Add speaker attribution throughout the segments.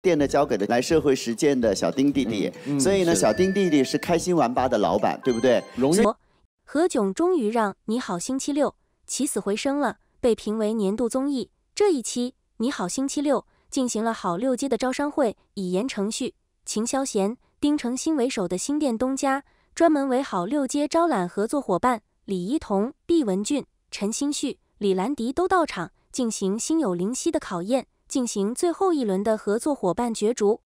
Speaker 1: 店呢交给了来社会实践的小丁弟弟，所以呢，小丁弟弟是开心玩吧的老板，对不对？何炅终于让《你好星期六》起死回生了，被评为年度综艺。这一期《你好星期六》进行了好六街的招商会，以言承旭、秦霄贤、丁程鑫为首的新店东家，专门为好六街招揽合作伙伴。李一桐、毕雯珺、陈星旭、李兰迪都到场进行心有灵犀的考验。进行最后一轮的合作伙伴角逐，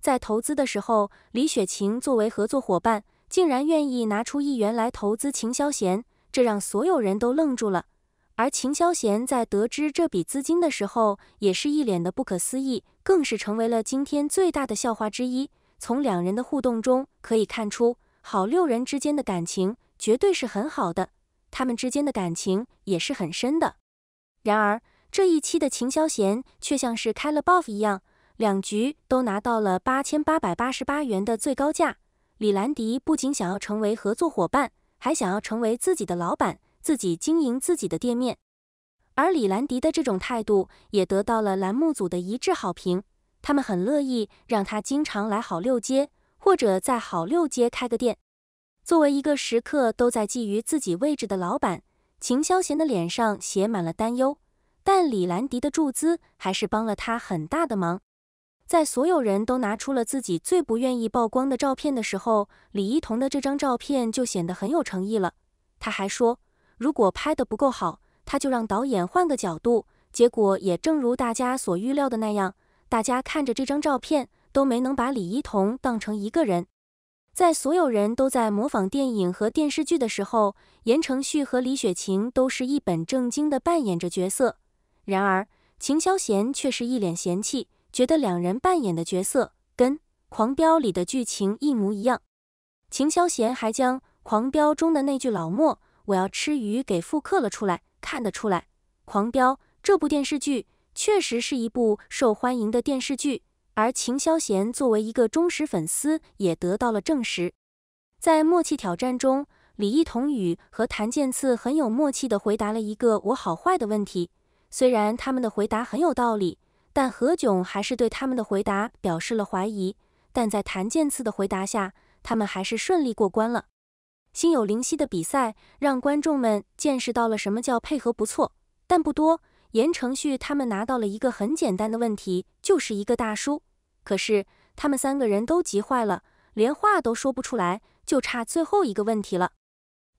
Speaker 1: 在投资的时候，李雪琴作为合作伙伴，竟然愿意拿出一元来投资秦霄贤，这让所有人都愣住了。而秦霄贤在得知这笔资金的时候，也是一脸的不可思议，更是成为了今天最大的笑话之一。从两人的互动中可以看出，好六人之间的感情绝对是很好的，他们之间的感情也是很深的。然而。这一期的秦霄贤却像是开了 buff 一样，两局都拿到了八千八百八十八元的最高价。李兰迪不仅想要成为合作伙伴，还想要成为自己的老板，自己经营自己的店面。而李兰迪的这种态度也得到了栏目组的一致好评，他们很乐意让他经常来好六街，或者在好六街开个店。作为一个时刻都在觊觎自己位置的老板，秦霄贤的脸上写满了担忧。但李兰迪的注资还是帮了他很大的忙。在所有人都拿出了自己最不愿意曝光的照片的时候，李一桐的这张照片就显得很有诚意了。他还说，如果拍得不够好，他就让导演换个角度。结果也正如大家所预料的那样，大家看着这张照片都没能把李一桐当成一个人。在所有人都在模仿电影和电视剧的时候，言承旭和李雪琴都是一本正经地扮演着角色。然而，秦霄贤却是一脸嫌弃，觉得两人扮演的角色跟《狂飙》里的剧情一模一样。秦霄贤还将《狂飙》中的那句“老莫，我要吃鱼”给复刻了出来。看得出来，《狂飙》这部电视剧确实是一部受欢迎的电视剧，而秦霄贤作为一个忠实粉丝，也得到了证实。在默契挑战中，李一桐宇和谭健次很有默契地回答了一个“我好坏”的问题。虽然他们的回答很有道理，但何炅还是对他们的回答表示了怀疑。但在谭健次的回答下，他们还是顺利过关了。心有灵犀的比赛让观众们见识到了什么叫配合不错，但不多。言承旭他们拿到了一个很简单的问题，就是一个大叔。可是他们三个人都急坏了，连话都说不出来，就差最后一个问题了。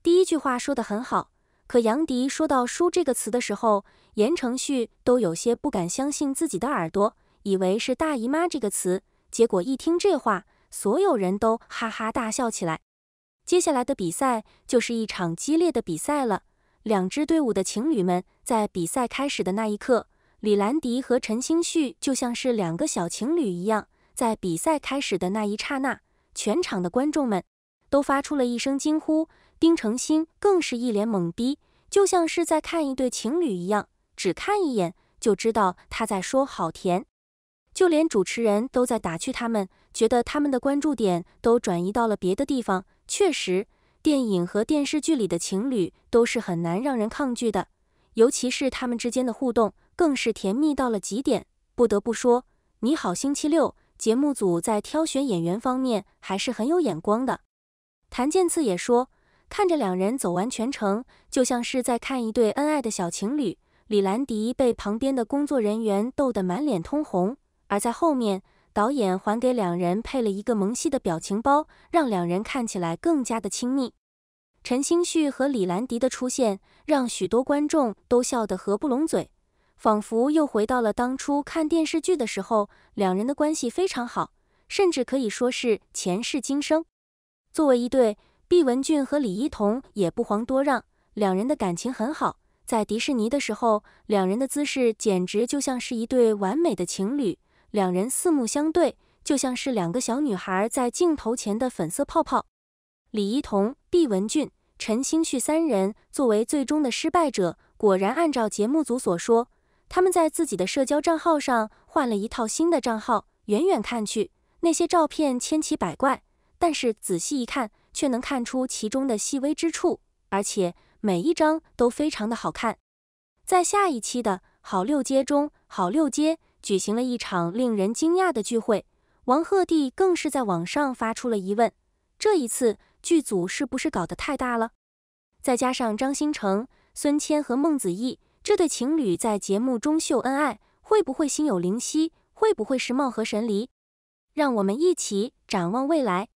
Speaker 1: 第一句话说的很好。可杨迪说到“输”这个词的时候，言承旭都有些不敢相信自己的耳朵，以为是“大姨妈”这个词。结果一听这话，所有人都哈哈大笑起来。接下来的比赛就是一场激烈的比赛了。两支队伍的情侣们在比赛开始的那一刻，李兰迪和陈星旭就像是两个小情侣一样。在比赛开始的那一刹那，全场的观众们都发出了一声惊呼。丁程鑫更是一脸懵逼，就像是在看一对情侣一样，只看一眼就知道他在说好甜。就连主持人都在打趣他们，觉得他们的关注点都转移到了别的地方。确实，电影和电视剧里的情侣都是很难让人抗拒的，尤其是他们之间的互动更是甜蜜到了极点。不得不说，《你好，星期六》节目组在挑选演员方面还是很有眼光的。谭健次也说。看着两人走完全程，就像是在看一对恩爱的小情侣。李兰迪被旁边的工作人员逗得满脸通红，而在后面，导演还给两人配了一个萌系的表情包，让两人看起来更加的亲密。陈星旭和李兰迪的出现，让许多观众都笑得合不拢嘴，仿佛又回到了当初看电视剧的时候，两人的关系非常好，甚至可以说是前世今生。作为一对。毕文俊和李一桐也不遑多让，两人的感情很好。在迪士尼的时候，两人的姿势简直就像是一对完美的情侣，两人四目相对，就像是两个小女孩在镜头前的粉色泡泡。李一桐、毕文俊、陈星旭三人作为最终的失败者，果然按照节目组所说，他们在自己的社交账号上换了一套新的账号。远远看去，那些照片千奇百怪，但是仔细一看。却能看出其中的细微之处，而且每一张都非常的好看。在下一期的好六街中，好六街举行了一场令人惊讶的聚会。王鹤棣更是在网上发出了疑问：这一次剧组是不是搞得太大了？再加上张新成、孙千和孟子义这对情侣在节目中秀恩爱，会不会心有灵犀？会不会是貌合神离？让我们一起展望未来。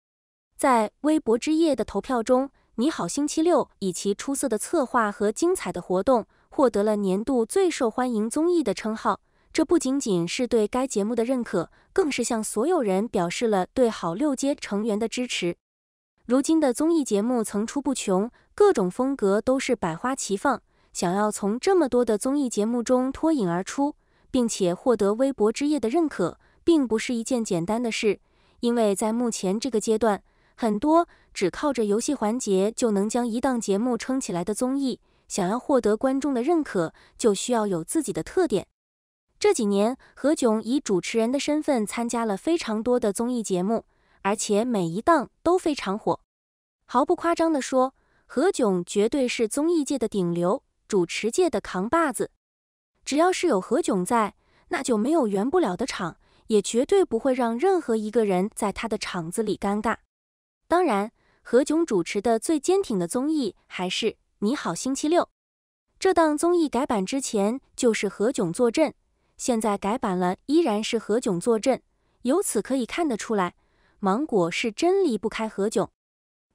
Speaker 1: 在微博之夜的投票中，《你好星期六》以其出色的策划和精彩的活动，获得了年度最受欢迎综艺的称号。这不仅仅是对该节目的认可，更是向所有人表示了对好六阶成员的支持。如今的综艺节目层出不穷，各种风格都是百花齐放。想要从这么多的综艺节目中脱颖而出，并且获得微博之夜的认可，并不是一件简单的事，因为在目前这个阶段。很多只靠着游戏环节就能将一档节目撑起来的综艺，想要获得观众的认可，就需要有自己的特点。这几年，何炅以主持人的身份参加了非常多的综艺节目，而且每一档都非常火。毫不夸张地说，何炅绝对是综艺界的顶流，主持界的扛把子。只要是有何炅在，那就没有圆不了的场，也绝对不会让任何一个人在他的场子里尴尬。当然，何炅主持的最坚挺的综艺还是《你好星期六》。这档综艺改版之前就是何炅坐镇，现在改版了依然是何炅坐镇。由此可以看得出来，芒果是真离不开何炅。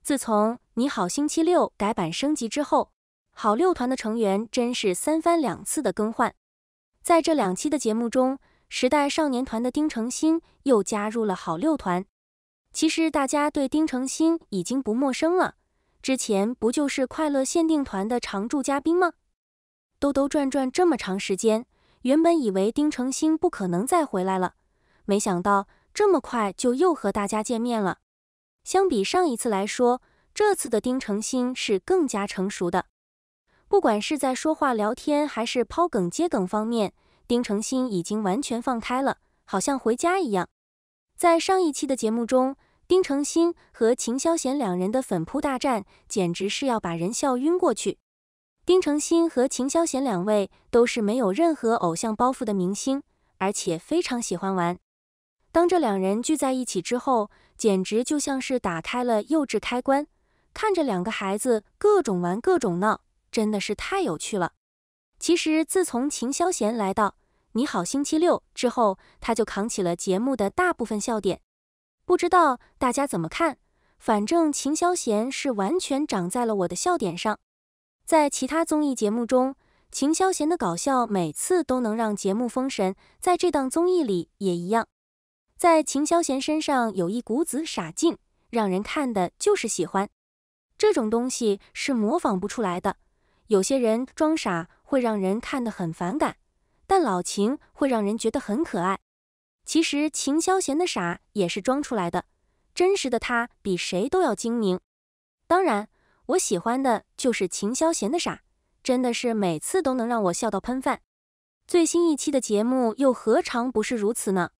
Speaker 1: 自从《你好星期六》改版升级之后，好六团的成员真是三番两次的更换。在这两期的节目中，时代少年团的丁程鑫又加入了好六团。其实大家对丁程鑫已经不陌生了，之前不就是快乐限定团的常驻嘉宾吗？兜兜转转这么长时间，原本以为丁程鑫不可能再回来了，没想到这么快就又和大家见面了。相比上一次来说，这次的丁程鑫是更加成熟的，不管是在说话聊天还是抛梗接梗方面，丁程鑫已经完全放开了，好像回家一样。在上一期的节目中，丁程鑫和秦霄贤两人的粉扑大战简直是要把人笑晕过去。丁程鑫和秦霄贤两位都是没有任何偶像包袱的明星，而且非常喜欢玩。当这两人聚在一起之后，简直就像是打开了幼稚开关，看着两个孩子各种玩各种闹，真的是太有趣了。其实自从秦霄贤来到你好，星期六之后，他就扛起了节目的大部分笑点。不知道大家怎么看？反正秦霄贤是完全长在了我的笑点上。在其他综艺节目中，秦霄贤的搞笑每次都能让节目封神，在这档综艺里也一样。在秦霄贤身上有一股子傻劲，让人看的就是喜欢。这种东西是模仿不出来的。有些人装傻会让人看得很反感。但老秦会让人觉得很可爱。其实秦霄贤的傻也是装出来的，真实的他比谁都要精明。当然，我喜欢的就是秦霄贤的傻，真的是每次都能让我笑到喷饭。最新一期的节目又何尝不是如此呢？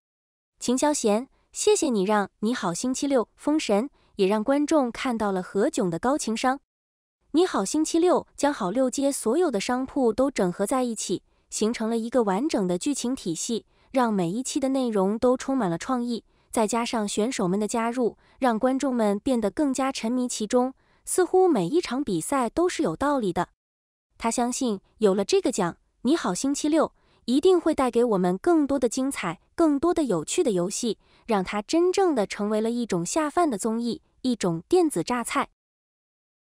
Speaker 1: 秦霄贤，谢谢你让你好星期六封神，也让观众看到了何炅的高情商。你好星期六将好六街所有的商铺都整合在一起。形成了一个完整的剧情体系，让每一期的内容都充满了创意。再加上选手们的加入，让观众们变得更加沉迷其中。似乎每一场比赛都是有道理的。他相信，有了这个奖，《你好星期六》一定会带给我们更多的精彩、更多的有趣的游戏，让它真正的成为了一种下饭的综艺，一种电子榨菜。